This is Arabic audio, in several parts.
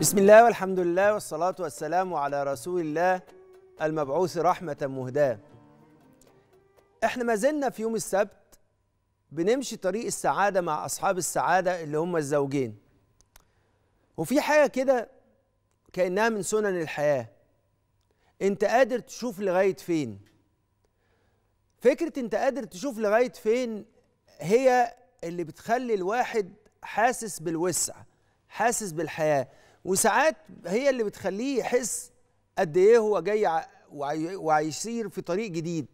بسم الله والحمد لله والصلاة والسلام على رسول الله المبعوث رحمة مهداة احنا ما زلنا في يوم السبت بنمشي طريق السعادة مع أصحاب السعادة اللي هم الزوجين وفي حاجة كده كأنها من سنن الحياة انت قادر تشوف لغاية فين فكرة انت قادر تشوف لغاية فين هي اللي بتخلي الواحد حاسس بالوسع حاسس بالحياه وساعات هي اللي بتخليه يحس قد ايه هو جاي وهيسير في طريق جديد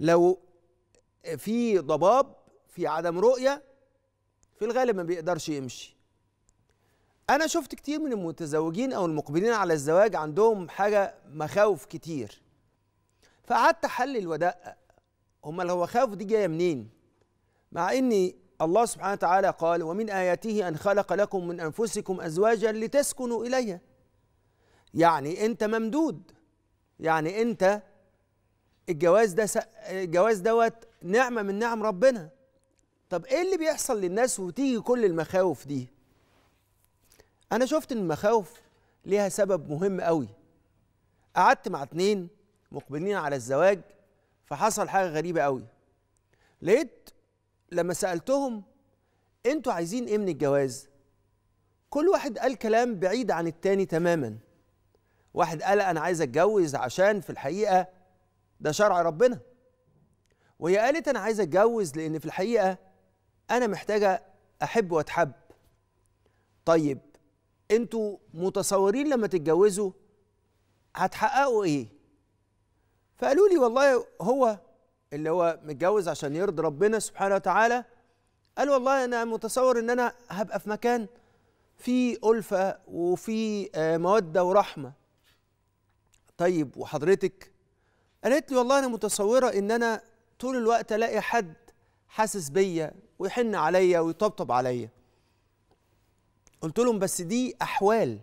لو في ضباب في عدم رؤيه في الغالب ما بيقدرش يمشي انا شفت كتير من المتزوجين او المقبلين على الزواج عندهم حاجه مخاوف كتير فقعدت احلل وادقق هما الخوف دي جايه منين مع اني الله سبحانه وتعالى قال ومن آياته أن خلق لكم من أنفسكم أزواجا لتسكنوا إليها يعني أنت ممدود يعني أنت الجواز ده الجواز دوت نعمة من نعم ربنا طب إيه اللي بيحصل للناس وتيجي كل المخاوف دي أنا شفت إن المخاوف ليها سبب مهم قوي قعدت مع اتنين مقبلين على الزواج فحصل حاجة غريبة قوي لقيت لما سالتهم انتوا عايزين ايه من الجواز كل واحد قال كلام بعيد عن التاني تماما واحد قال انا عايز اتجوز عشان في الحقيقه ده شرع ربنا وهي قالت انا عايزه اتجوز لان في الحقيقه انا محتاجه احب واتحب طيب انتوا متصورين لما تتجوزوا هتحققوا ايه فقالوا لي والله هو اللي هو متجوز عشان يرضي ربنا سبحانه وتعالى قال والله انا متصور ان انا هبقى في مكان فيه ألفة وفي آه، مودة ورحمة طيب وحضرتك قالت لي والله انا متصوره ان انا طول الوقت الاقي حد حاسس بيا ويحن عليا ويطبطب عليا قلت لهم بس دي احوال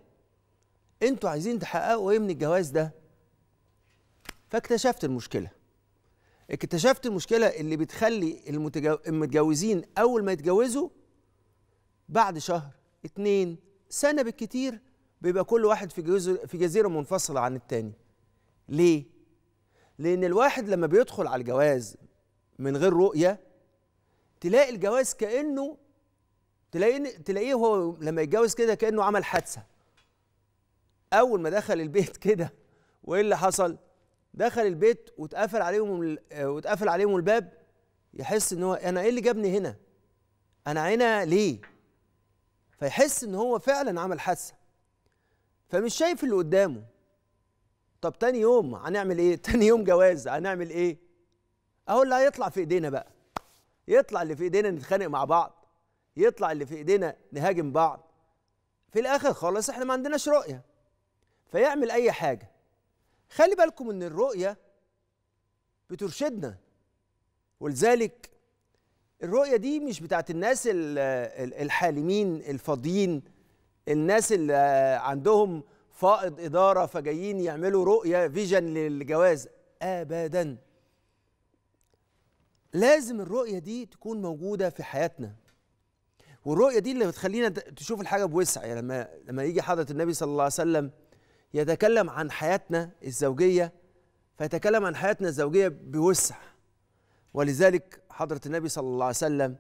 انتوا عايزين تحققوا ايه من الجواز ده فاكتشفت المشكله اكتشفت المشكله اللي بتخلي المتجوزين اول ما يتجوزوا بعد شهر اتنين سنه بالكتير بيبقى كل واحد في جزيرة, في جزيره منفصله عن التاني ليه لان الواحد لما بيدخل على الجواز من غير رؤيه تلاقي الجواز كانه تلاقيه تلاقيه هو لما يتجوز كده كانه عمل حادثه اول ما دخل البيت كده وايه اللي حصل دخل البيت واتقفل عليهم آه، واتقفل عليهم الباب يحس ان هو انا ايه اللي جابني هنا؟ انا هنا ليه؟ فيحس ان هو فعلا عمل حادثه فمش شايف اللي قدامه طب تاني يوم هنعمل ايه؟ تاني يوم جواز هنعمل ايه؟ اهو اللي هيطلع في ايدينا بقى يطلع اللي في ايدينا نتخانق مع بعض يطلع اللي في ايدينا نهاجم بعض في الاخر خالص احنا ما عندناش رؤيه فيعمل اي حاجه خلي بالكم ان الرؤيه بترشدنا ولذلك الرؤيه دي مش بتاعت الناس الحالمين الفاضيين الناس اللي عندهم فائض اداره فجايين يعملوا رؤيه فيجن للجواز ابدا لازم الرؤيه دي تكون موجوده في حياتنا والرؤيه دي اللي بتخلينا تشوف الحاجه بوسع يعني لما لما يجي حضره النبي صلى الله عليه وسلم يتكلم عن حياتنا الزوجية فيتكلم عن حياتنا الزوجية بوسع ولذلك حضرة النبي صلى الله عليه وسلم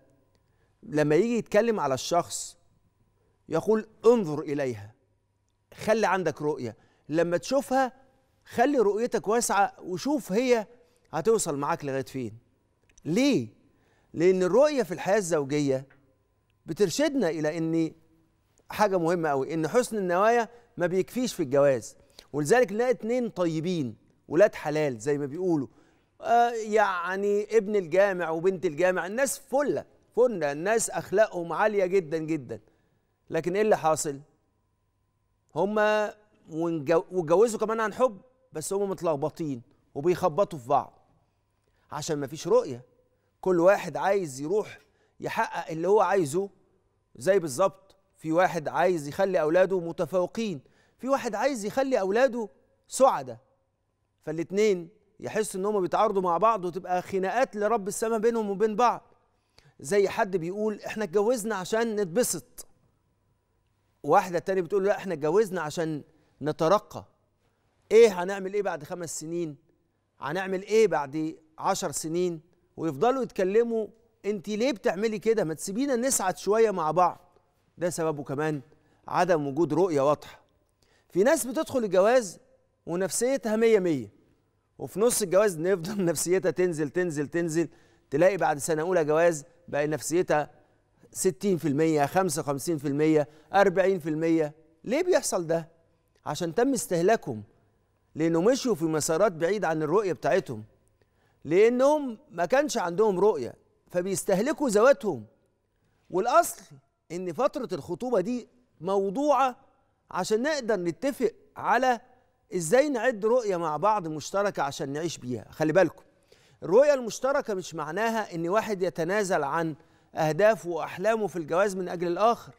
لما يجي يتكلم على الشخص يقول انظر إليها خلي عندك رؤية لما تشوفها خلي رؤيتك واسعة وشوف هي هتوصل معاك لغاية فين ليه؟ لأن الرؤية في الحياة الزوجية بترشدنا إلى أن حاجة مهمة أوي إن حسن النوايا ما بيكفيش في الجواز ولذلك نلاقي اتنين طيبين ولاد حلال زي ما بيقولوا آه يعني ابن الجامع وبنت الجامع الناس فله فله الناس اخلاقهم عاليه جدا جدا لكن ايه اللي حاصل هما واتجوزوا كمان عن حب بس هما متلخبطين وبيخبطوا في بعض عشان ما فيش رؤيه كل واحد عايز يروح يحقق اللي هو عايزه زي بالظبط في واحد عايز يخلي أولاده متفوقين في واحد عايز يخلي أولاده سعدة فالاتنين يحسوا إن هم بيتعارضوا مع بعض وتبقى خناقات لرب السماء بينهم وبين بعض زي حد بيقول إحنا اتجوزنا عشان نتبسط واحدة تانية بتقول لا إحنا اتجوزنا عشان نترقى إيه هنعمل إيه بعد خمس سنين هنعمل إيه بعد عشر سنين ويفضلوا يتكلموا انت ليه بتعملي كده ما تسيبينا نسعد شويه مع بعض ده سببه كمان عدم وجود رؤيه واضحه في ناس بتدخل الجواز ونفسيتها مية مية وفي نص الجواز نفضل نفسيتها تنزل تنزل تنزل تلاقي بعد سنة أولى جواز بقى نفسيتها 60% 55% 40% ليه بيحصل ده؟ عشان تم استهلاكهم لأنه مشوا في مسارات بعيد عن الرؤية بتاعتهم لأنهم ما كانش عندهم رؤية فبيستهلكوا ذواتهم والأصل ان فتره الخطوبه دي موضوعه عشان نقدر نتفق على ازاي نعد رؤيه مع بعض مشتركه عشان نعيش بيها خلي بالكم الرؤيه المشتركه مش معناها ان واحد يتنازل عن اهدافه واحلامه في الجواز من اجل الاخر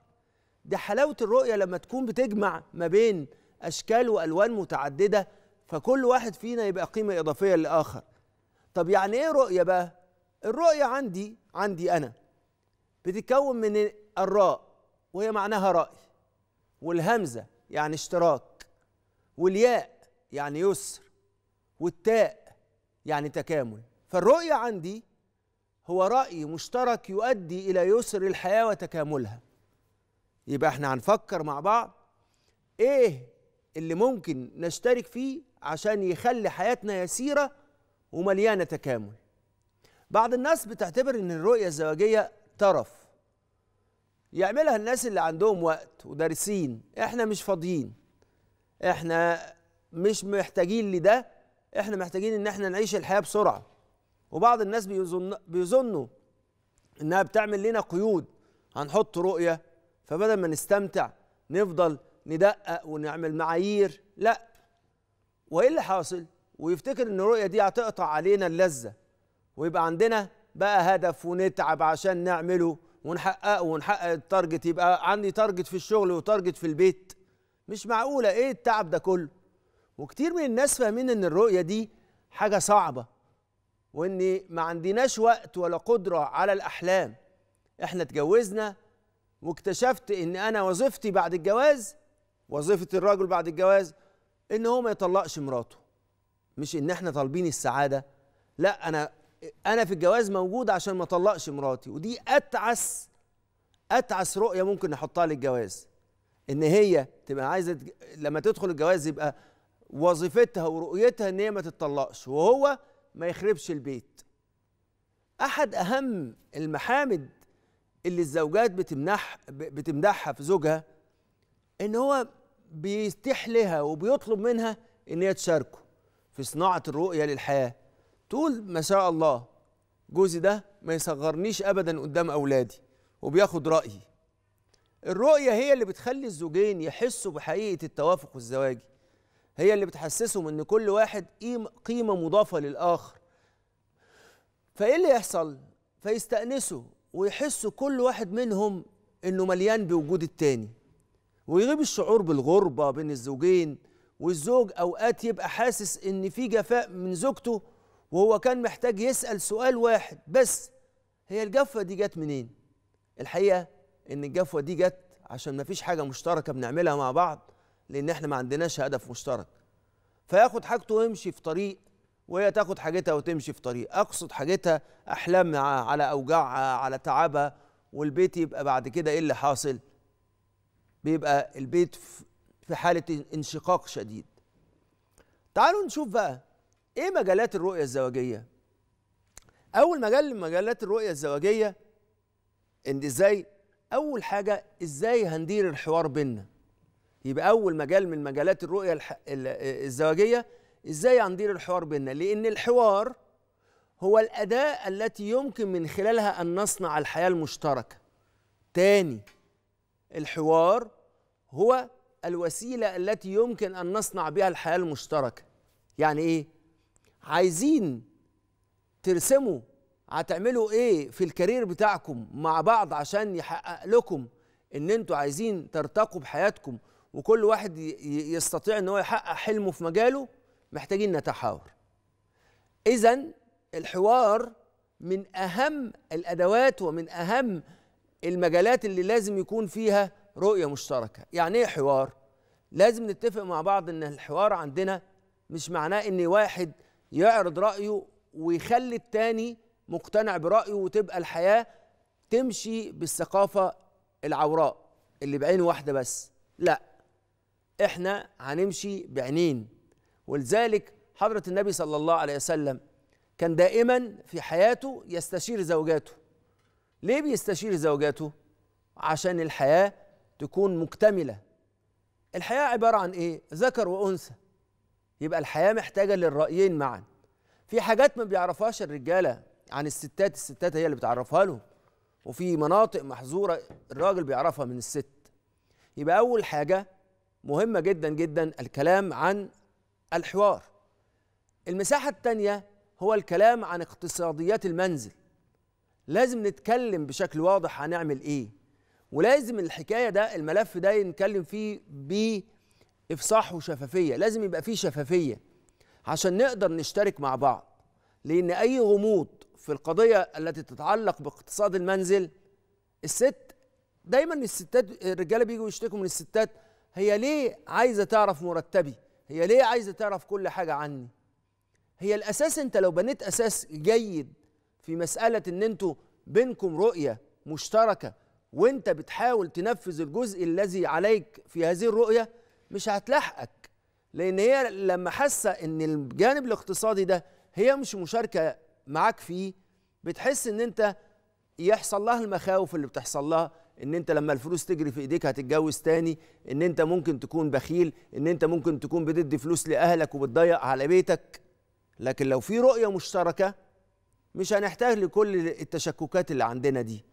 دي حلاوه الرؤيه لما تكون بتجمع ما بين اشكال والوان متعدده فكل واحد فينا يبقى قيمه اضافيه للاخر طب يعني ايه رؤيه بقى الرؤيه عندي عندي انا بتتكون من الراء وهي معناها رأي والهمزة يعني اشتراك والياء يعني يسر والتاء يعني تكامل فالرؤية عندي هو رأي مشترك يؤدي إلى يسر الحياة وتكاملها يبقى احنا هنفكر مع بعض ايه اللي ممكن نشترك فيه عشان يخلي حياتنا يسيرة ومليانة تكامل بعض الناس بتعتبر ان الرؤية الزواجية طرف يعملها الناس اللي عندهم وقت ودارسين احنا مش فاضيين احنا مش محتاجين لده احنا محتاجين ان احنا نعيش الحياه بسرعه وبعض الناس بيظن بيظنوا انها بتعمل لنا قيود هنحط رؤيه فبدل ما نستمتع نفضل ندقق ونعمل معايير لا وايه اللي حاصل ويفتكر ان الرؤيه دي هتقطع علينا اللذه ويبقى عندنا بقى هدف ونتعب عشان نعمله ونحققه ونحقق التارجت يبقى عندي تارجت في الشغل وتارجت في البيت مش معقوله ايه التعب ده كله وكتير من الناس فاهمين ان الرؤيه دي حاجه صعبه وان ما عندناش وقت ولا قدره على الاحلام احنا اتجوزنا واكتشفت ان انا وظيفتي بعد الجواز وظيفه الرجل بعد الجواز ان هو ما يطلقش مراته مش ان احنا طالبين السعاده لا انا انا في الجواز موجود عشان ما اطلقش مراتي ودي اتعس اتعس رؤيه ممكن نحطها للجواز ان هي تبقى عايزه لما تدخل الجواز يبقى وظيفتها ورؤيتها ان هي ما تتطلقش وهو ما يخربش البيت احد اهم المحامد اللي الزوجات بتمنح بتمدحها في زوجها ان هو بيتيح لها وبيطلب منها ان هي تشاركه في صناعه الرؤيه للحياه تقول ما شاء الله جوزي ده ما يصغرنيش ابدا قدام اولادي وبياخد رايي الرؤيه هي اللي بتخلي الزوجين يحسوا بحقيقه التوافق الزواجي هي اللي بتحسسهم ان كل واحد قيمه مضافه للاخر فايه اللي يحصل فيستانسوا ويحسوا كل واحد منهم انه مليان بوجود التاني ويغيب الشعور بالغربه بين الزوجين والزوج اوقات يبقى حاسس ان في جفاء من زوجته وهو كان محتاج يسأل سؤال واحد بس هي الجفوة دي جت منين؟ الحقيقة إن الجفوة دي جت عشان مفيش حاجة مشتركة بنعملها مع بعض لأن إحنا ما عندناش هدف مشترك فياخد حاجته ويمشي في طريق وهي تاخد حاجتها وتمشي في طريق أقصد حاجتها أحلام على أوجاعها على تعبها والبيت يبقى بعد كده إيه اللي حاصل؟ بيبقى البيت في حالة انشقاق شديد تعالوا نشوف بقى ايه مجالات الرؤيه الزواجيه اول مجال من مجالات الرؤيه الزواجيه ان ازاي اول حاجه ازاي هندير الحوار بينا يبقى اول مجال من مجالات الرؤيه الزواجيه ازاي هندير الحوار بينا لان الحوار هو الاداه التي يمكن من خلالها ان نصنع الحياه المشتركه تاني الحوار هو الوسيله التي يمكن ان نصنع بها الحياه المشتركه يعني ايه عايزين ترسموا هتعملوا ايه في الكارير بتاعكم مع بعض عشان يحقق لكم ان انتوا عايزين ترتقوا بحياتكم وكل واحد يستطيع ان هو يحقق حلمه في مجاله محتاجين نتحاور اذا الحوار من اهم الادوات ومن اهم المجالات اللي لازم يكون فيها رؤيه مشتركه يعني ايه حوار لازم نتفق مع بعض ان الحوار عندنا مش معناه ان واحد يعرض رأيه ويخلي التاني مقتنع برأيه وتبقى الحياة تمشي بالثقافة العوراء اللي بعين واحدة بس لا احنا هنمشي بعينين ولذلك حضرة النبي صلى الله عليه وسلم كان دائما في حياته يستشير زوجاته ليه بيستشير زوجاته عشان الحياة تكون مكتملة الحياة عبارة عن ايه ذكر وأنثى يبقى الحياه محتاجه للرايين معا في حاجات ما بيعرفهاش الرجاله عن الستات الستات هي اللي بتعرفها لهم وفي مناطق محظوره الراجل بيعرفها من الست يبقى اول حاجه مهمه جدا جدا الكلام عن الحوار المساحه الثانيه هو الكلام عن اقتصاديات المنزل لازم نتكلم بشكل واضح هنعمل ايه ولازم الحكايه ده الملف ده نتكلم فيه افصاح وشفافيه لازم يبقى فيه شفافيه عشان نقدر نشترك مع بعض لان اي غموض في القضيه التي تتعلق باقتصاد المنزل الست دايما الستات الرجاله بيجوا يشتكوا من الستات هي ليه عايزه تعرف مرتبي هي ليه عايزه تعرف كل حاجه عني هي الاساس انت لو بنيت اساس جيد في مساله ان انتوا بينكم رؤيه مشتركه وانت بتحاول تنفذ الجزء الذي عليك في هذه الرؤيه مش هتلاحقك لان هي لما حاسه ان الجانب الاقتصادي ده هي مش مشاركه معاك فيه بتحس ان انت يحصل لها المخاوف اللي بتحصل لها ان انت لما الفلوس تجري في ايديك هتتجوز تاني ان انت ممكن تكون بخيل ان انت ممكن تكون بتدي فلوس لاهلك وبتضيق على بيتك لكن لو في رؤيه مشتركه مش هنحتاج لكل التشككات اللي عندنا دي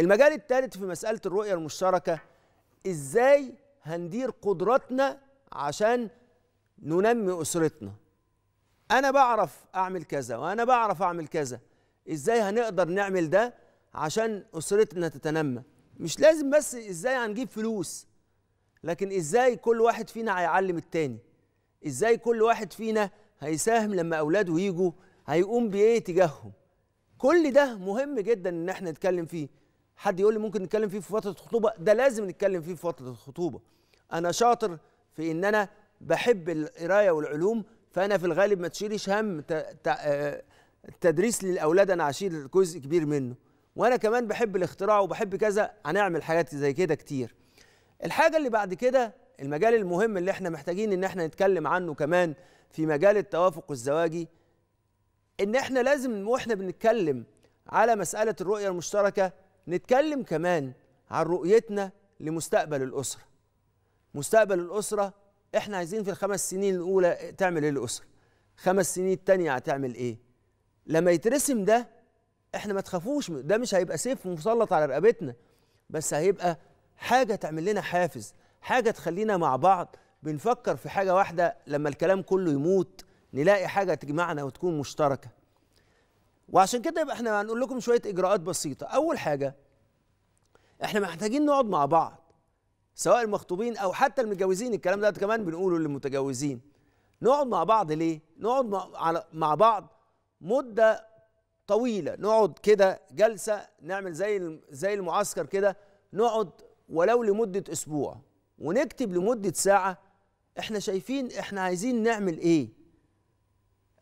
المجال الثالث في مساله الرؤيه المشتركه ازاي هندير قدراتنا عشان ننمي أسرتنا أنا بعرف أعمل كذا وأنا بعرف أعمل كذا إزاي هنقدر نعمل ده عشان أسرتنا تتنمى مش لازم بس إزاي هنجيب فلوس لكن إزاي كل واحد فينا هيعلم التاني إزاي كل واحد فينا هيساهم لما أولاده يجوا هيقوم بإيه تجاههم كل ده مهم جدا إن احنا نتكلم فيه حد يقول لي ممكن نتكلم فيه في فتره الخطوبه ده لازم نتكلم فيه في فتره الخطوبه انا شاطر في ان انا بحب القرايه والعلوم فانا في الغالب ما تشيليش هم التدريس آه، للاولاد انا هشيل جزء كبير منه وانا كمان بحب الاختراع وبحب كذا هنعمل حاجات زي كده كتير الحاجه اللي بعد كده المجال المهم اللي احنا محتاجين ان احنا نتكلم عنه كمان في مجال التوافق الزواجي ان احنا لازم واحنا بنتكلم على مساله الرؤيه المشتركه نتكلم كمان عن رؤيتنا لمستقبل الأسرة مستقبل الأسرة احنا عايزين في الخمس سنين الأولى تعمل ايه الأسرة خمس سنين التانية هتعمل ايه لما يترسم ده احنا ما تخافوش ده مش هيبقى سيف مسلط على رقبتنا بس هيبقى حاجة تعمل لنا حافز حاجة تخلينا مع بعض بنفكر في حاجة واحدة لما الكلام كله يموت نلاقي حاجة تجمعنا وتكون مشتركة وعشان كده يبقى احنا هنقول لكم شويه اجراءات بسيطه اول حاجه احنا محتاجين نقعد مع بعض سواء المخطوبين او حتى المتجوزين الكلام ده كمان بنقوله للمتجوزين نقعد مع بعض ليه نقعد مع بعض مده طويله نقعد كده جلسه نعمل زي زي المعسكر كده نقعد ولو لمده اسبوع ونكتب لمده ساعه احنا شايفين احنا عايزين نعمل ايه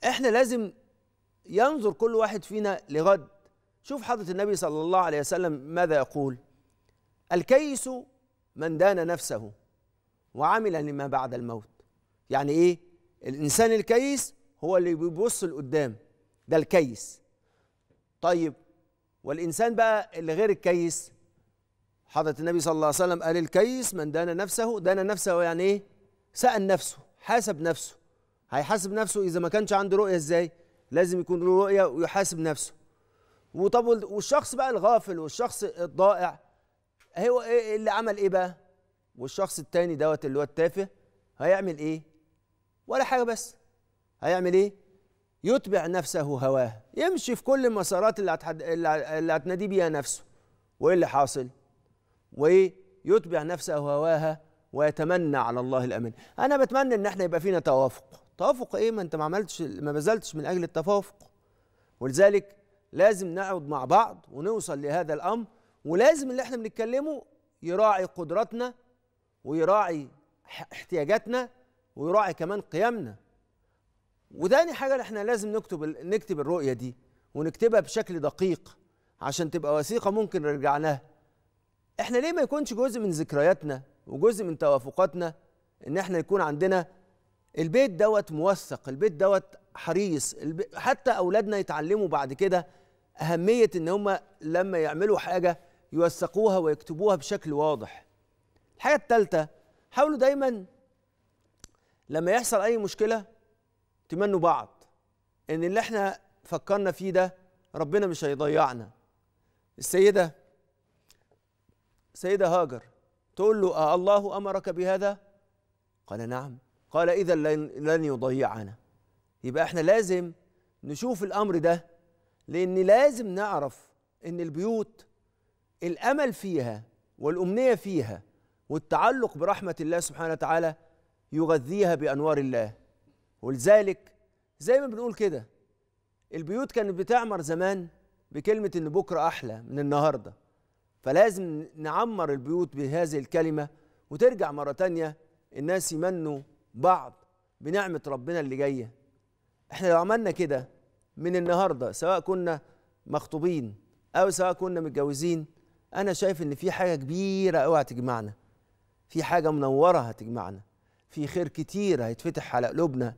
احنا لازم ينظر كل واحد فينا لغد شوف حضرة النبي صلى الله عليه وسلم ماذا يقول الكيس من دان نفسه وعمل لما بعد الموت يعني ايه الانسان الكيس هو اللي بيبص لقدام ده الكيس طيب والانسان بقى اللي غير الكيس حضرة النبي صلى الله عليه وسلم قال الكيس من دان نفسه دان نفسه يعني ايه سأل نفسه حاسب نفسه هيحاسب نفسه اذا ما كانش عنده رؤيه ازاي لازم يكون له رؤيه ويحاسب نفسه وطب والشخص بقى الغافل والشخص الضائع هو ايه اللي عمل ايه بقى والشخص التاني دوت اللي هو التافه هيعمل ايه ولا حاجه بس هيعمل ايه يتبع نفسه هواه يمشي في كل المسارات اللي هتحد... اللي هتنادي بيها نفسه وايه اللي حاصل وايه يتبع نفسه هواها ويتمنى على الله الامان انا بتمنى ان احنا يبقى فينا توافق توافق ايه ما انت ما عملتش ما بذلتش من اجل التوافق ولذلك لازم نقعد مع بعض ونوصل لهذا الامر ولازم اللي احنا بنتكلمه يراعي قدراتنا ويراعي احتياجاتنا ويراعي كمان قيمنا وتاني حاجه احنا لازم نكتب نكتب الرؤيه دي ونكتبها بشكل دقيق عشان تبقى وثيقه ممكن نرجع لها احنا ليه ما يكونش جزء من ذكرياتنا وجزء من توافقاتنا ان احنا يكون عندنا البيت دوت موثق البيت دوت حريص حتى اولادنا يتعلموا بعد كده اهميه ان هم لما يعملوا حاجه يوثقوها ويكتبوها بشكل واضح الحاجه الثالثه حاولوا دايما لما يحصل اي مشكله تمنوا بعض ان اللي احنا فكرنا فيه ده ربنا مش هيضيعنا السيده السيده هاجر تقول له أه الله امرك بهذا قال نعم قال إذا لن, لن يضيعنا يبقى احنا لازم نشوف الأمر ده لأن لازم نعرف إن البيوت الأمل فيها والأمنية فيها والتعلق برحمة الله سبحانه وتعالى يغذيها بأنوار الله ولذلك زي ما بنقول كده البيوت كانت بتعمر زمان بكلمة إن بكرة أحلى من النهاردة فلازم نعمر البيوت بهذه الكلمة وترجع مرة تانية الناس يمنوا بعض بنعمه ربنا اللي جايه احنا لو عملنا كده من النهارده سواء كنا مخطوبين او سواء كنا متجوزين انا شايف ان في حاجه كبيره قوي هتجمعنا في حاجه منوره هتجمعنا في خير كتير هيتفتح على قلوبنا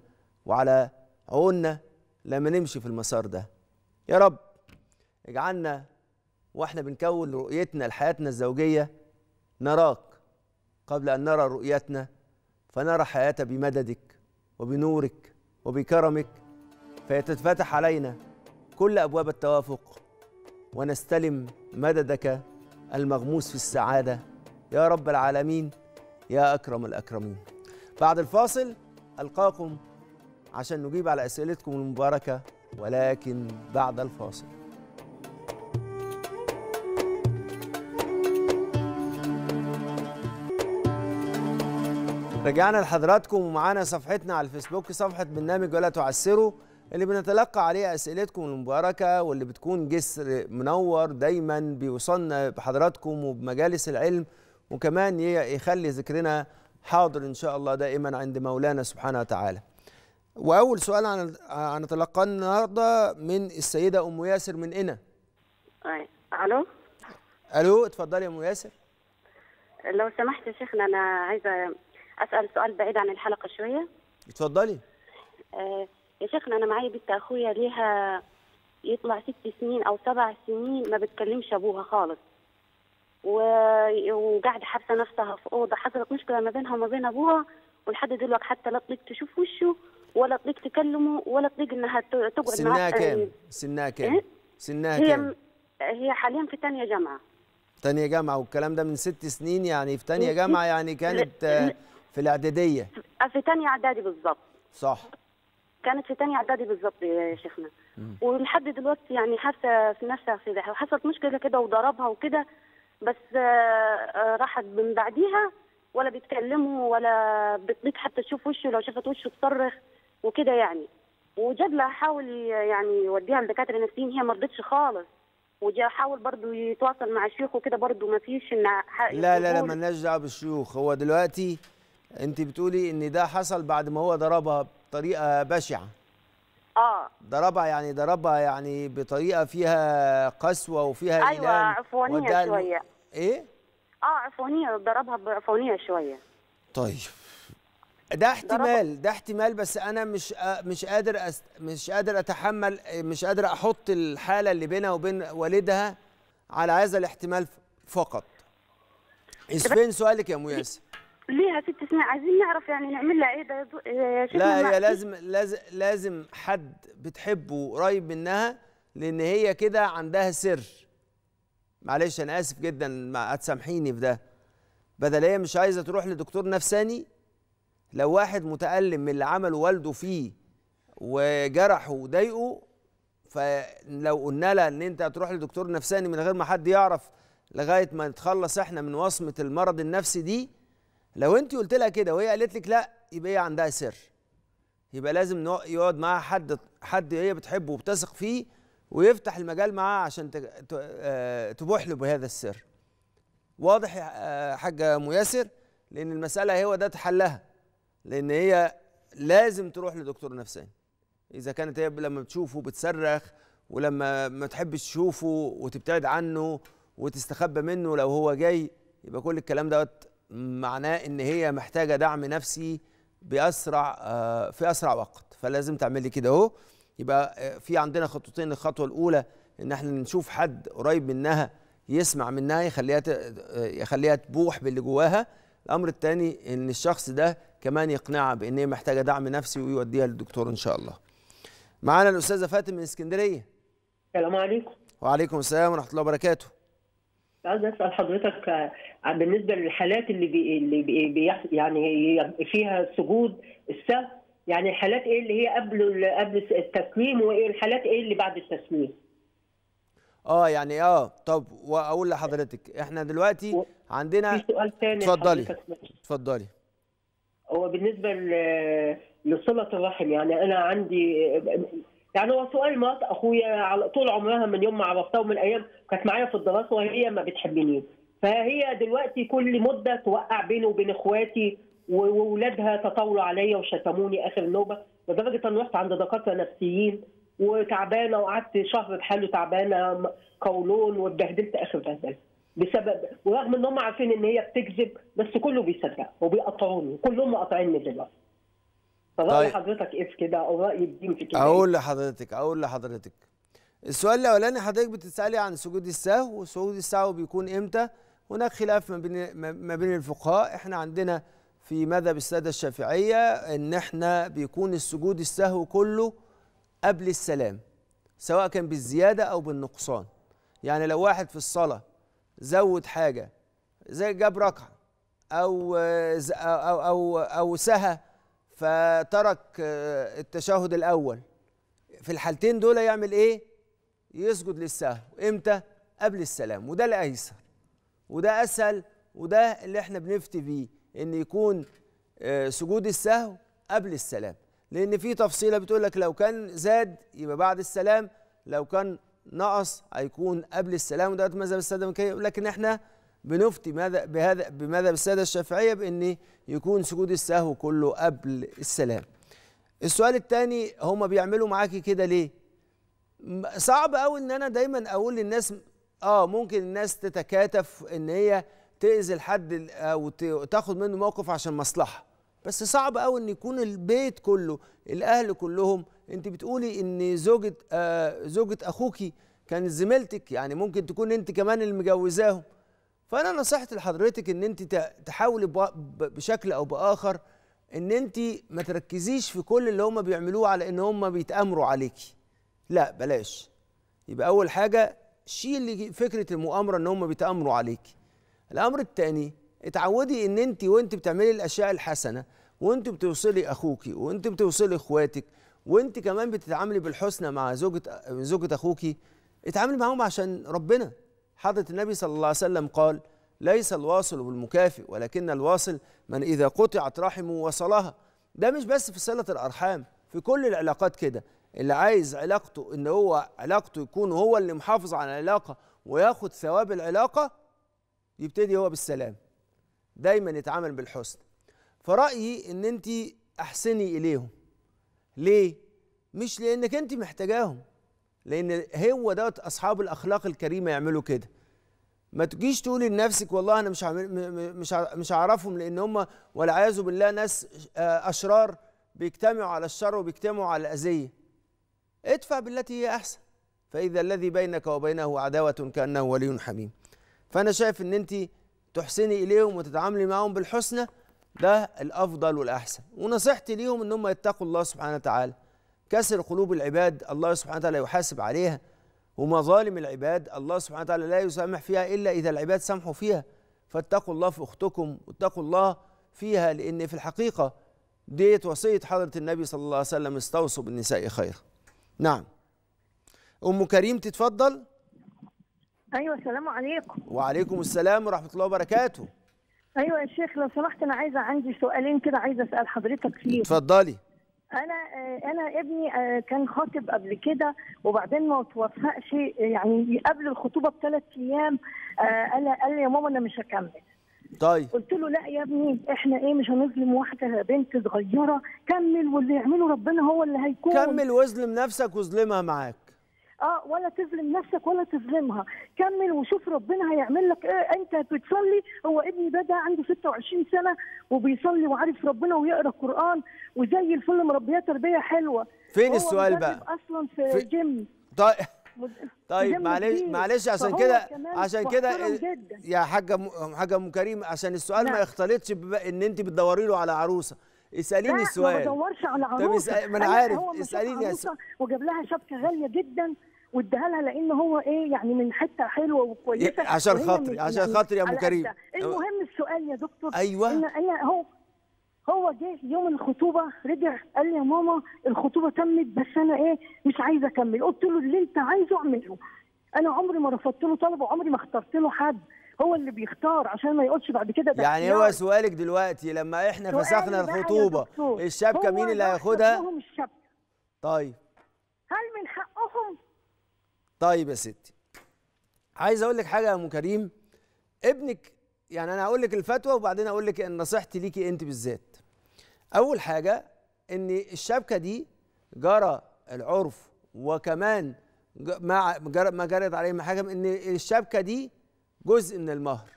وعلى عقولنا لما نمشي في المسار ده يا رب اجعلنا واحنا بنكون رؤيتنا لحياتنا الزوجيه نراك قبل ان نرى رؤيتنا فنرى حياة بمددك وبنورك وبكرمك فيتفتح علينا كل أبواب التوافق ونستلم مددك المغموس في السعادة يا رب العالمين يا أكرم الأكرمين بعد الفاصل ألقاكم عشان نجيب على أسئلتكم المباركة ولكن بعد الفاصل رجعنا لحضراتكم ومعانا صفحتنا على الفيسبوك صفحة برنامج ولا تعسروا اللي بنتلقى عليها أسئلتكم المباركة واللي بتكون جسر منور دايما بيوصلنا بحضراتكم وبمجالس العلم وكمان يخلي ذكرنا حاضر إن شاء الله دائما عند مولانا سبحانه وتعالى وأول سؤال هنتلقاه النهاردة من السيدة أم ياسر من انا. ألو ألو اتفضلي يا أم ياسر لو سمحت يا شيخنا أنا عايزة اسال سؤال بعيد عن الحلقه شويه اتفضلي آه، يا شيخنا انا معايا بنت اخويا ليها يطلع ست سنين او سبع سنين ما بتكلمش ابوها خالص و... وقاعده حابسه نفسها في اوضه حصلت مشكله ما بينها وما بين ابوها ولحد دلوقتي حتى لا تطيق تشوف وشه ولا تطيق تكلمه ولا تطيق انها تقعد سنها آه، كام؟ سنها كام؟ إيه؟ سنها هي كام؟ هي حاليا في ثانيه جامعه ثانيه جامعه والكلام ده من ست سنين يعني في ثانيه جامعه يعني كانت آه، في الاعداديه في تانية اعدادي بالظبط صح كانت في تانية اعدادي بالظبط يا شيخنا ولحد دلوقتي يعني حاسه في نفسها في حصلت مشكله كده وضربها وكده بس آه، آه، راحت من بعديها ولا بيتكلموا ولا بتضيق حتى تشوف وشه لو شافت وشه تصرخ وكده يعني وجاب لها حاول يعني يوديها لدكاتره نفسيين هي ما رضتش خالص وجا حاول برضه يتواصل مع الشيوخ وكده برضه ما فيش ان لا لا لا مالناش دعوه بالشيوخ هو دلوقتي انت بتقولي ان ده حصل بعد ما هو ضربها بطريقه بشعه اه ضربها يعني ضربها يعني بطريقه فيها قسوه وفيها ايوه عفوانيه شويه ايه اه عفوانيه ضربها بعفوانيه شويه طيب ده احتمال ده احتمال بس انا مش مش قادر أست... مش قادر اتحمل مش قادر احط الحاله اللي بينها وبين والدها على هذا الاحتمال فقط اسفين سؤالك يا ام ياسر ليها ست سنين عايزين نعرف يعني نعمل لها ايه ده آه، لا هي لازم لازم لازم حد بتحبه قريب منها لان هي كده عندها سر معلش انا اسف جدا ما هتسامحيني في ده بدل هي مش عايزه تروح لدكتور نفساني لو واحد متالم من اللي عمله والده فيه وجرحه وضايقه فلو قلنا لها ان انت هتروح لدكتور نفساني من غير ما حد يعرف لغايه ما نتخلص احنا من وصمه المرض النفسي دي لو انت قلت لها كده وهي قالت لك لا يبقى هي عندها سر يبقى لازم يقعد معاها حد حد هي بتحبه وبتثق فيه ويفتح المجال معاها عشان آه، تبوح له بهذا السر واضح يا آه، حاجه ميسر لان المساله هو ده تحلها لان هي لازم تروح لدكتور نفساني اذا كانت هي لما بتشوفه بتصرخ ولما ما تحبش تشوفه وتبتعد عنه وتستخبى منه لو هو جاي يبقى كل الكلام دوت معناه ان هي محتاجه دعم نفسي باسرع آه، في اسرع وقت فلازم تعمل لي كده اهو يبقى آه، في عندنا خطوتين الخطوه الاولى ان احنا نشوف حد قريب منها يسمع منها يخليها آه، يخليها تبوح باللي جواها الامر الثاني ان الشخص ده كمان يقنعها بان هي محتاجه دعم نفسي ويوديها للدكتور ان شاء الله معانا الاستاذه فاتن من اسكندريه السلام عليكم وعليكم السلام ورحمه الله وبركاته عايز اسال حضرتك آه، بالنسبه للحالات اللي بي اللي بي يعني فيها سجود السهو يعني الحالات ايه اللي هي قبل قبل التسليم وايه الحالات ايه اللي بعد التسليم اه يعني اه طب واقول لحضرتك احنا دلوقتي عندنا في سؤال ثاني اتفضلي اتفضلي هو بالنسبه لصله الرحم يعني انا عندي يعني هو سؤال مات اخويا على طول عمرها من يوم ما عرفتها ومن ايام كانت معايا في الدراسه وهي ما بتحبنيش فهي دلوقتي كل مده توقع بيني وبين اخواتي واولادها تطاولوا عليا وشتموني اخر نوبه لدرجه ان رحت عند دكاتره نفسيين وتعبانه وقعدت شهر بحاله تعبانه قولون واتبهدلت اخر بهدله بسبب ورغم ان هم عارفين ان هي بتكذب بس كله بيصدق وبيقطعوني كلهم مقاطعيني دلوقتي فبقى طيب. حضرتك اف إيه كده او راي الدين في كده اقول لحضرتك اقول لحضرتك السؤال الاولاني حضرتك بتسالي عن سجود السهو وسجود السهو بيكون امتى هناك خلاف ما بين ما بين الفقهاء احنا عندنا في مذهب الساده الشافعيه ان احنا بيكون السجود السهو كله قبل السلام سواء كان بالزياده او بالنقصان يعني لو واحد في الصلاه زود حاجه زي جاب ركعه او آه، او او, أو سهى فترك آه، التشهد الاول في الحالتين دول يعمل ايه يسجد للسهو امتى قبل السلام وده الايسر وده اسهل وده اللي احنا بنفتي بيه ان يكون آه، سجود السهو قبل السلام لان في تفصيله بتقول لك لو كان زاد يبقى بعد السلام لو كان نقص هيكون قبل السلام وده مذهب الساده المالكيه لكن احنا بنفتي ماذا بهذا بماذا بالساده الشافعيه بان يكون سجود السهو كله قبل السلام. السؤال الثاني هم بيعملوا معاكي كده ليه؟ صعب قوي ان انا دايما اقول للناس اه ممكن الناس تتكاتف ان هي تاذي الحد او تاخد منه موقف عشان مصلحه بس صعب قوي ان يكون البيت كله الاهل كلهم انت بتقولي ان زوجة آه زوجة اخوكي كانت زميلتك يعني ممكن تكون انت كمان اللي مجوزاهم فانا نصيحتي لحضرتك ان انت تحاولي بشكل او باخر ان انت ما تركزيش في كل اللي هم بيعملوه على ان هم بيتامروا عليكي لا بلاش يبقى اول حاجه شيل فكره المؤامره ان هم بيتامروا عليكي الامر الثاني اتعودي ان انت وانت بتعملي الاشياء الحسنه وانت بتوصلي اخوكي وانت بتوصلي اخواتك وانت كمان بتتعاملي بالحسنى مع زوجة زوجة اخوكي اتعاملي معاهم عشان ربنا حضرة النبي صلى الله عليه وسلم قال ليس الواصل بالمكافئ ولكن الواصل من إذا قطعت رحمه وصلها ده مش بس في صلة الأرحام في كل العلاقات كده اللي عايز علاقته ان هو علاقته يكون هو اللي محافظ على العلاقة وياخد ثواب العلاقة يبتدي هو بالسلام دايما يتعامل بالحسن فرأيي ان انت احسني اليهم ليه؟ مش لانك انت محتاجاهم لان هو دوت اصحاب الاخلاق الكريمه يعملوا كده ما تجيش تقولي لنفسك والله انا مش مش مش هعرفهم لان هم والعياذ بالله ناس آه، اشرار بيجتمعوا على الشر وبيجتمعوا على الاذيه ادفع بالتي هي احسن فاذا الذي بينك وبينه عداوه كانه ولي حميم فانا شايف ان انت تحسني اليهم وتتعاملي معهم بالحسنى ده الافضل والاحسن ونصيحتي ليهم ان هم يتقوا الله سبحانه وتعالى كسر قلوب العباد الله سبحانه وتعالى يحاسب عليها ومظالم العباد الله سبحانه وتعالى لا يسامح فيها إلا إذا العباد سامحوا فيها فاتقوا الله في أختكم واتقوا الله فيها لأن في الحقيقة ديت وصية حضرة النبي صلى الله عليه وسلم استوصوا بالنساء خيرا نعم أم كريم تتفضل أيوة السلام عليكم وعليكم السلام ورحمة الله وبركاته أيوة يا شيخ لو سمحت أنا عايزة عندي سؤالين كده عايزة أسأل حضرتك فيه اتفضلي انا آه، انا ابني آه، كان خاطب قبل كده وبعدين ما توفقش يعني قبل الخطوبه بثلاث ايام آه، قال قال لي يا ماما انا مش هكمل طيب قلت له لا يا ابني احنا ايه مش هنظلم واحده بنت صغيره كمل واللي يعمله ربنا هو اللي هيكون كمل واظلم نفسك واظلمها معاك اه ولا تظلم نفسك ولا تظلمها كمل وشوف ربنا هيعمل لك ايه انت بتصلي هو ابني بدا عنده 26 سنه وبيصلي وعارف ربنا ويقرا قران وزي الفل مربيه تربيه حلوه فين السؤال بقى اصلا في, في... جيم طيب طيب معلش معلش عشان كده عشان كده يا حاجه م... حاجه ام كريم عشان السؤال نعم. ما يختلطش بان انت بتدوري له على عروسه اساليني السؤال ما بدورش على عروسه طب اسأل... ما انا أيوة، عارف اساليني اساليني وجاب لها شبكه غاليه جدا واداها لها لان هو ايه يعني من حته حلوه وكويسه إيه، عشان خاطري عشان يعني خاطري يا ام كريم المهم السؤال يا دكتور ايوه إن انا هو هو جه يوم الخطوبه رجع قال لي يا ماما الخطوبه تمت بس انا ايه مش عايز اكمل قلت له اللي انت عايزه اعمله انا عمري ما رفضت له طلب وعمري ما اخترت له حد هو اللي بيختار عشان ما يقولش بعد كده ده يعني هو سؤالك دلوقتي لما احنا فسخنا الخطوبه الشبكه مين اللي هياخدها؟ طيب هل من حقهم طيب يا ستي عايز اقول لك حاجه يا ام كريم ابنك يعني انا هقول لك الفتوى وبعدين اقول لك نصيحتي ليكي انت بالذات اول حاجه ان الشبكه دي جرى العرف وكمان ما ما جرت عليه المحاكم ان الشبكه دي جزء من المهر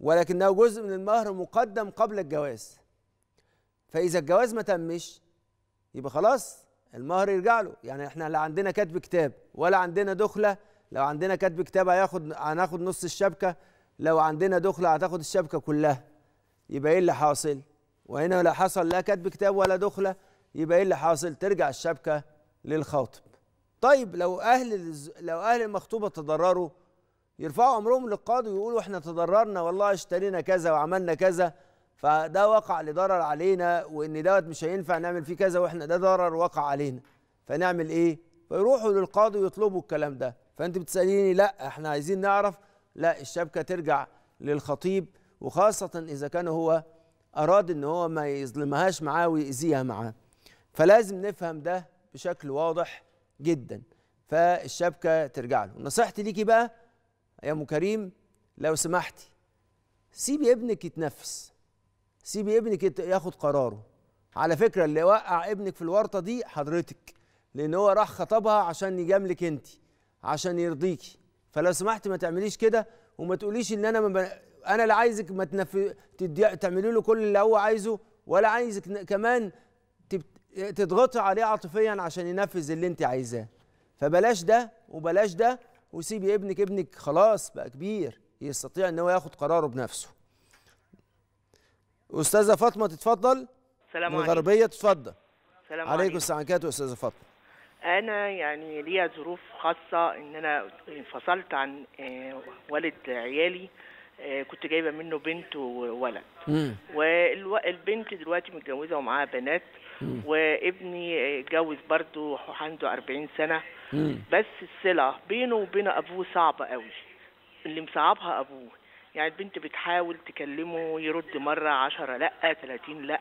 ولكنه جزء من المهر مقدم قبل الجواز فاذا الجواز ما تمش يبقى خلاص المهر يرجع له يعني احنا لا عندنا كاتب كتاب ولا عندنا دخله لو عندنا كاتب كتاب هياخد هناخد نص الشبكه لو عندنا دخله هتاخد الشبكه كلها يبقى ايه اللي حاصل وهنا لا حصل لا كاتب كتاب ولا دخله يبقى ايه اللي حاصل ترجع الشبكه للخاطب طيب لو اهل لو اهل المخطوبه تضرروا يرفعوا امرهم للقاضي ويقولوا احنا تضررنا والله اشترينا كذا وعملنا كذا فده وقع لضرر علينا وان دوت مش هينفع نعمل فيه كذا واحنا ده ضرر وقع علينا فنعمل ايه فيروحوا للقاضي ويطلبوا الكلام ده فانت بتساليني لا احنا عايزين نعرف لا الشبكه ترجع للخطيب وخاصه اذا كان هو اراد ان هو ما يظلمهاش معاه ويأذيها معاه فلازم نفهم ده بشكل واضح جدا فالشبكه ترجع له نصيحتي ليكي بقى يا ام كريم لو سمحتي سيبي ابنك يتنفس سيبي ابنك ياخد قراره على فكره اللي وقع ابنك في الورطه دي حضرتك لان هو راح خطبها عشان يجاملك انت عشان يرضيكي فلو سمحت ما تعمليش كده وما تقوليش ان انا ما انا لا عايزك ما تدي... تعملي له كل اللي هو عايزه ولا عايزك كمان تضغطي عليه عاطفيا عشان ينفذ اللي انت عايزاه فبلاش ده وبلاش ده وسيبي ابنك ابنك خلاص بقى كبير يستطيع ان هو ياخد قراره بنفسه استاذه فاطمه تتفضل السلام عليكم الغربيه تتفضل السلام عليكم عليكم السلام عليكم استاذه فاطمه انا يعني ليا ظروف خاصه ان انا انفصلت عن آه، والد عيالي آه، كنت جايبه منه بنت وولد والبنت دلوقتي متجوزه ومعاها بنات مم. وابني اتجوز برضه عنده 40 سنه مم. بس الصله بينه وبين ابوه صعبه قوي اللي مصعبها ابوه يعني البنت بتحاول تكلمه يرد مرة عشرة لأ 30 لأ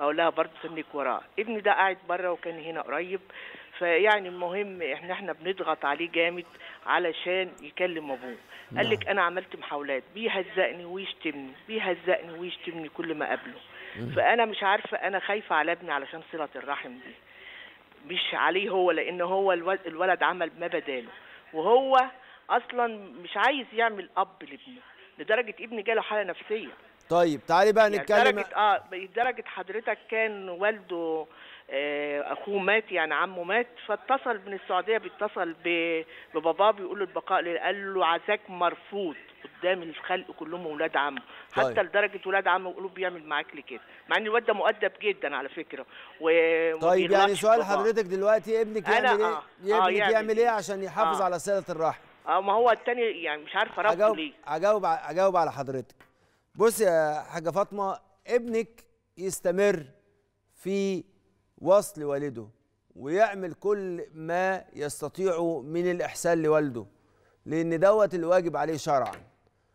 أقول لها برضه سنك وراه ابني ده قاعد بره وكان هنا قريب فيعني المهم احنا احنا بنضغط عليه جامد علشان يكلم ابوه قال لك نعم. انا عملت محاولات بيهزقني ويشتمني بيهزقني ويشتمني كل ما قبله فانا مش عارفه انا خايفه على ابني علشان صله الرحم دي مش عليه هو لان هو الولد عمل ما بداله وهو اصلا مش عايز يعمل اب لابنه لدرجه ابني جاله حاله نفسيه طيب تعالي بقى يعني نتكلم يعني درجة اه درجه حضرتك كان والده آه اخوه مات يعني عمه مات فاتصل من السعوديه بيتصل بباباه بيقول له البقاء قال له عزاك مرفوض قدام الخلق كلهم ولاد عمه طيب. حتى لدرجه ولاد عمه يقولوا بيعمل معاك ليه كده مع ان الواد ده مؤدب جدا على فكره و... طيب يعني سؤال حضرتك دلوقتي ابنك يعمل ايه آه. آه، ابنك آه يعمل, يعني يعمل ايه عشان يحافظ آه. على صله الرحم اه ما هو التاني يعني مش عارف اربطه أجاوب ليه اجاوب اجاوب على حضرتك بص يا حاجه فاطمه ابنك يستمر في وصل والده ويعمل كل ما يستطيعه من الاحسان لوالده لان دوت الواجب عليه شرعا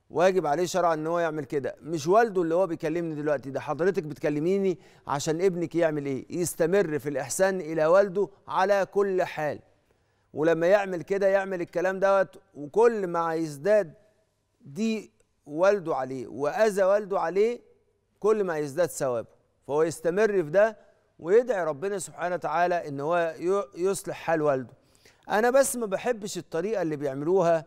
واجب عليه شرعا ان هو يعمل كده مش والده اللي هو بيكلمني دلوقتي ده حضرتك بتكلميني عشان ابنك يعمل ايه يستمر في الاحسان الى والده على كل حال ولما يعمل كده يعمل الكلام دوت وكل ما يزداد دي والده عليه وأذى والده عليه كل ما يزداد ثوابه فهو يستمر في ده ويدعي ربنا سبحانه وتعالى ان هو يصلح حال والده انا بس ما بحبش الطريقه اللي بيعملوها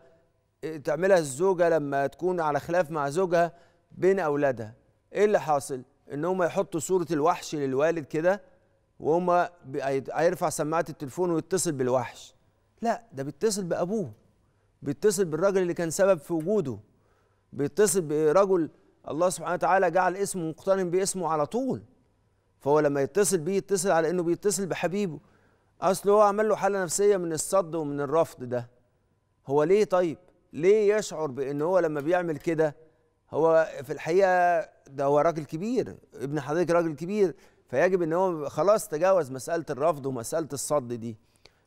آه، تعملها الزوجه لما تكون على خلاف مع زوجها بين اولادها ايه اللي حاصل ان هم يحطوا صوره الوحش للوالد كده وهم هيرفع سماعه التليفون ويتصل بالوحش لا ده بيتصل بأبوه بيتصل بالراجل اللي كان سبب في وجوده بيتصل برجل الله سبحانه وتعالى جعل اسمه مقترن باسمه على طول فهو لما يتصل بيه يتصل على انه بيتصل بحبيبه اصل هو عمل له حاله نفسيه من الصد ومن الرفض ده هو ليه طيب ليه يشعر بان هو لما بيعمل كده هو في الحقيقه ده هو راجل كبير ابن حضرتك راجل كبير فيجب ان هو خلاص تجاوز مساله الرفض ومساله الصد دي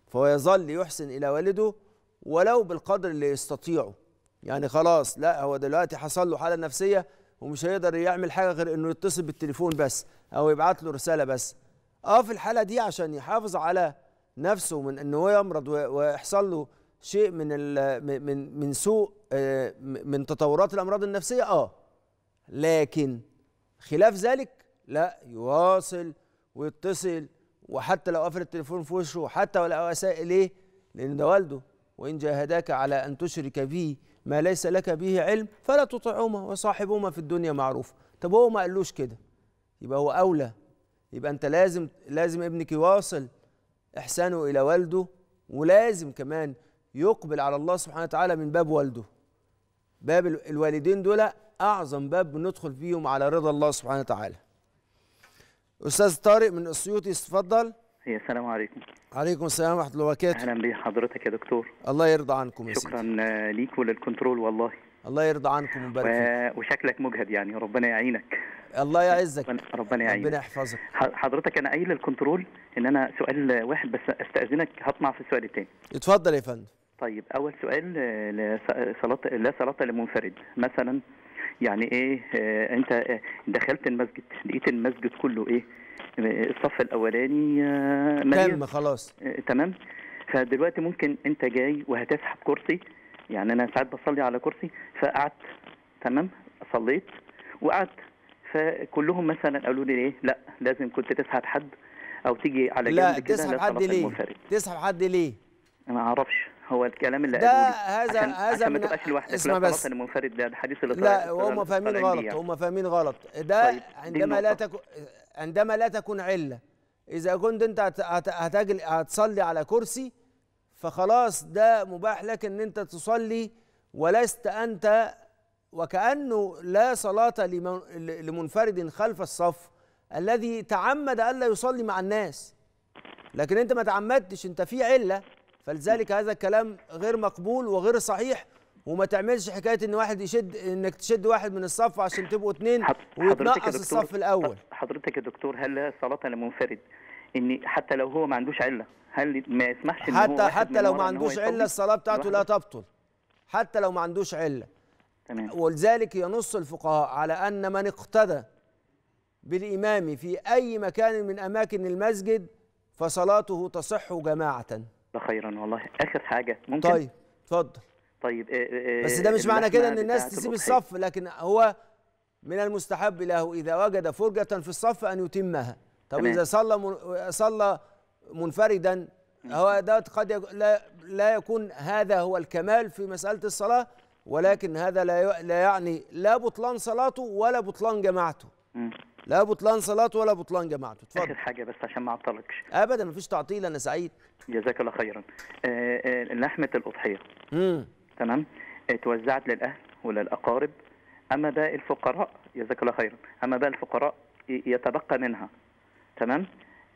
فهو يظل يحسن إلى والده ولو بالقدر اللي يستطيعه يعني خلاص لا هو دلوقتي حصل له حالة نفسية ومش هيقدر يعمل حاجة غير إنه يتصل بالتليفون بس أو يبعت له رسالة بس اه في الحالة دي عشان يحافظ على نفسه من إن هو يمرض ويحصل له شيء من من من سوء آه، من تطورات الأمراض النفسية اه لكن خلاف ذلك لا يواصل ويتصل وحتى لو قفل التليفون في وشه وحتى ولو اساء اليه لان ده والده وان جاهداك على ان تشرك به ما ليس لك به علم فلا تطعهما وصاحبهما في الدنيا معروف طب هو ما قالوش كده يبقى هو اولى يبقى انت لازم لازم ابنك يواصل احسانه الى والده ولازم كمان يقبل على الله سبحانه وتعالى من باب والده باب الوالدين دول اعظم باب ندخل فيهم على رضا الله سبحانه وتعالى استاذ طارق من اسيوطي اتفضل السلام عليكم عليكم السلام ورحمه الله وبركاته اهلا بحضرتك يا دكتور الله يرضى عنكم يا شكرا ليك وللكنترول والله الله يرضى عنكم ويبارك وشكلك مجهد يعني ربنا يعينك الله يعزك ربنا يعينك ربنا يحفظك حضرتك انا قايل للكنترول ان انا سؤال واحد بس استاذنك هطمع في السؤال الثاني اتفضل يا فندم طيب اول سؤال آه، لا صلاه للمنفرد مثلا يعني ايه آه، انت آه، دخلت المسجد لقيت المسجد كله ايه آه، الصف الاولاني تم خلاص تمام فدلوقتي ممكن انت جاي وهتسحب كرسي يعني انا ساعات بصلي على كرسي فقعدت تمام صليت وقعدت فكلهم مثلا قالوا لي ايه لا لازم كنت تسحب حد او تيجي على جنب كده لا تسحب حد ليه تسحب حد ليه انا ما اعرفش هو الكلام اللي ده هذا هذا ما تبقاش لوحدك اسمع بس انا منفرد ده الحديث اللي لا هم فاهمين غلط هم فاهمين غلط ده طيب عندما لا تكون عندما لا تكون عله اذا كنت انت هتجل هتصلي على كرسي فخلاص ده مباح لك ان انت تصلي ولست انت وكانه لا صلاه لمنفرد خلف الصف الذي تعمد الا يصلي مع الناس لكن انت ما تعمدتش انت في عله فلذلك هذا الكلام غير مقبول وغير صحيح وما تعملش حكايه ان واحد يشد انك تشد واحد من الصف عشان تبقوا اثنين ويتنقص الصف الاول حضرتك يا دكتور هل صلاه المنفرد ان حتى لو هو ما عندوش عله هل ما يسمحش ان حتى هو حتى لو ما عندوش عله الصلاه بتاعته لا تبطل حتى لو ما عندوش عله تمام ولذلك ينص الفقهاء على ان من اقتدى بالامام في اي مكان من اماكن المسجد فصلاته تصح جماعه ده خيرا والله اخر حاجه ممكن طيب اتفضل طيب إيه إيه بس ده مش آه، معنى كده ان الناس تسيب الصف لكن هو من المستحب له اذا وجد فرجه في الصف ان يتمها طب تمام. اذا صلى من... صلى منفردا هو ده قد لا لا يكون هذا هو الكمال في مساله الصلاه ولكن هذا لا لا يعني لا بطلان صلاته ولا بطلان جماعته لا بطلان صلاة ولا بطلان جماعته اتفضل اخر حاجة بس عشان ما اعطلكش ابدا مفيش تعطيل انا سعيد جزاك الله خيرا آه، آه، لحمة الاضحية امم تمام اتوزعت آه، للاهل وللاقارب اما باقي الفقراء جزاك الله خيرا اما باقي الفقراء يتبقى منها تمام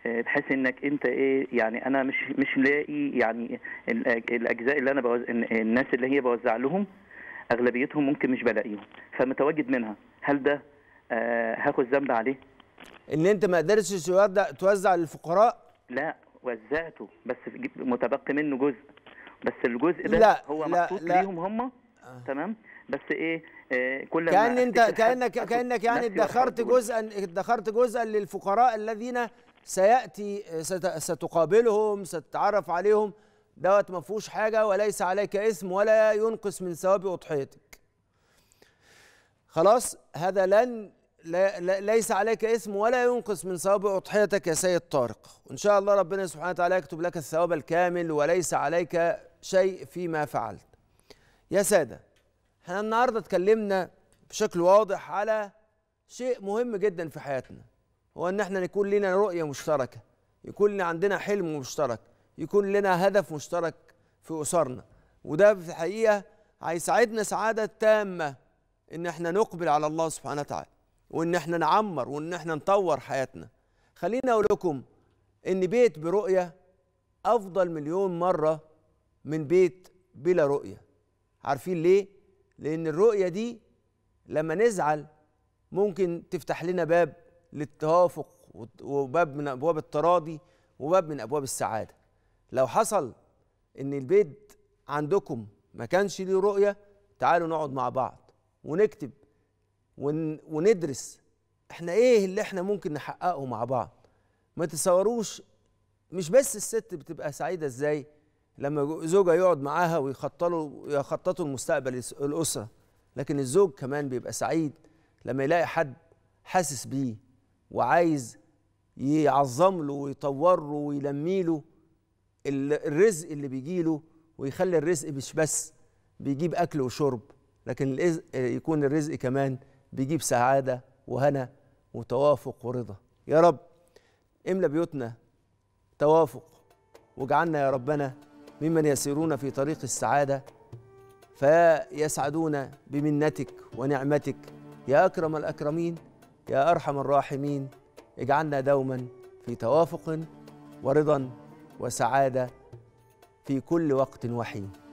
بحيث انك انت ايه يعني انا مش مش لاقي يعني الاجزاء اللي انا بوز... الناس اللي هي بوزع لهم اغلبيتهم ممكن مش بلاقيهم فمتواجد منها هل ده آه، هاخد ذنب عليه ان انت ما قدرتش توزع للفقراء لا وزعته بس متبقي منه جزء بس الجزء ده لا هو لا مخصوص لا ليهم هم آه. تمام بس ايه, إيه كل كان انت كانك كانك يعني ادخرت جزءا ادخرت جزءا للفقراء الذين سياتي ستقابلهم ستتعرف عليهم دوت ما فيهوش حاجه وليس عليك اسم ولا ينقص من ثواب اضحيتك خلاص هذا لن لا ليس عليك اسم ولا ينقص من ثواب أضحيتك يا سيد طارق وإن شاء الله ربنا سبحانه وتعالى يكتب لك الثواب الكامل وليس عليك شيء فيما فعلت يا سادة احنا النهاردة اتكلمنا بشكل واضح على شيء مهم جدا في حياتنا هو ان احنا يكون لنا رؤية مشتركة يكون عندنا حلم مشترك يكون لنا هدف مشترك في أسرنا وده في الحقيقة هيساعدنا سعادة تامة ان احنا نقبل على الله سبحانه وتعالى وان احنا نعمر وان احنا نطور حياتنا خليني اقول لكم ان بيت برؤيه افضل مليون مره من بيت بلا رؤيه عارفين ليه لان الرؤيه دي لما نزعل ممكن تفتح لنا باب للتوافق وباب من ابواب التراضي وباب من ابواب السعاده لو حصل ان البيت عندكم ما كانش ليه رؤيه تعالوا نقعد مع بعض ونكتب وندرس احنا ايه اللي احنا ممكن نحققه مع بعض ما تتصوروش مش بس الست بتبقى سعيده ازاي لما زوجها يقعد معاها ويخططوا يخططوا المستقبل الاسره لكن الزوج كمان بيبقى سعيد لما يلاقي حد حاسس بيه وعايز يعظم له ويطور له ويلمي له الرزق اللي بيجي له ويخلي الرزق مش بس بيجيب اكل وشرب لكن يكون الرزق كمان بيجيب سعاده وهنا وتوافق ورضا يا رب املا بيوتنا توافق واجعلنا يا ربنا ممن يسيرون في طريق السعاده فيسعدون بمنتك ونعمتك يا اكرم الاكرمين يا ارحم الراحمين اجعلنا دوما في توافق ورضا وسعاده في كل وقت وحين